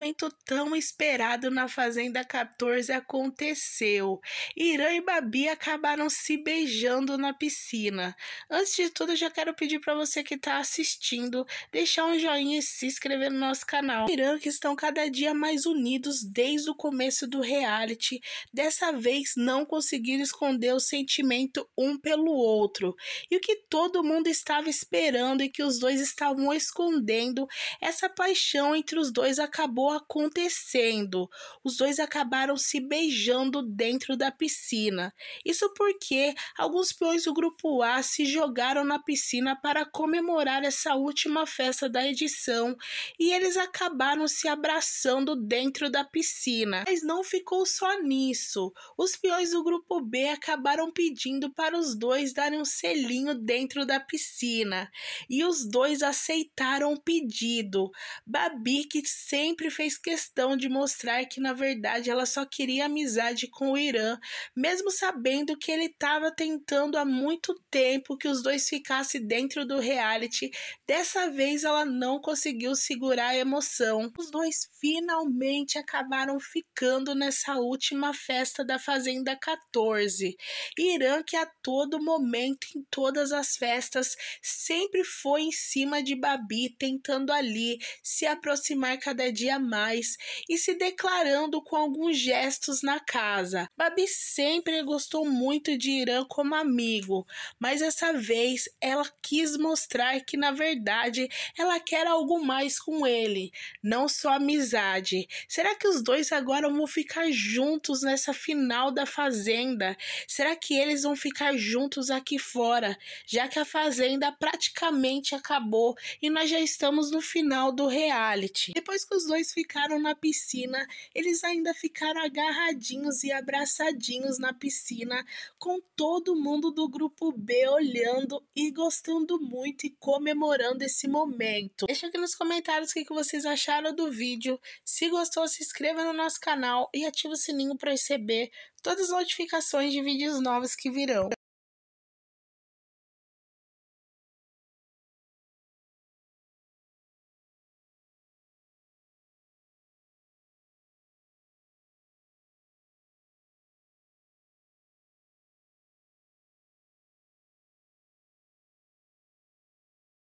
momento tão esperado na Fazenda 14 aconteceu. Irã e Babi acabaram se beijando na piscina. Antes de tudo, já quero pedir para você que está assistindo deixar um joinha e se inscrever no nosso canal. Irã que estão cada dia mais unidos desde o começo do reality. Dessa vez não conseguiram esconder o sentimento um pelo outro. E o que todo mundo estava esperando e que os dois estavam escondendo, essa paixão entre os dois acabou acabou acontecendo. Os dois acabaram se beijando dentro da piscina. Isso porque alguns peões do grupo A se jogaram na piscina para comemorar essa última festa da edição e eles acabaram se abraçando dentro da piscina. Mas não ficou só nisso. Os peões do grupo B acabaram pedindo para os dois darem um selinho dentro da piscina e os dois aceitaram o pedido. Babi, que sempre fez questão de mostrar que na verdade ela só queria amizade com o Irã, mesmo sabendo que ele estava tentando há muito tempo que os dois ficassem dentro do reality. Dessa vez ela não conseguiu segurar a emoção. Os dois finalmente acabaram ficando nessa última festa da Fazenda 14. Irã, que a todo momento, em todas as festas, sempre foi em cima de Babi, tentando ali se aproximar cada dia mais e se declarando com alguns gestos na casa. Babi sempre gostou muito de Irã como amigo, mas essa vez ela quis mostrar que na verdade ela quer algo mais com ele, não só amizade. Será que os dois agora vão ficar juntos nessa final da fazenda? Será que eles vão ficar juntos aqui fora, já que a fazenda praticamente acabou e nós já estamos no final do reality? Depois que os dois ficaram na piscina, eles ainda ficaram agarradinhos e abraçadinhos na piscina, com todo mundo do grupo B olhando e gostando muito e comemorando esse momento. Deixa aqui nos comentários o que vocês acharam do vídeo. Se gostou, se inscreva no nosso canal e ative o sininho para receber todas as notificações de vídeos novos que virão.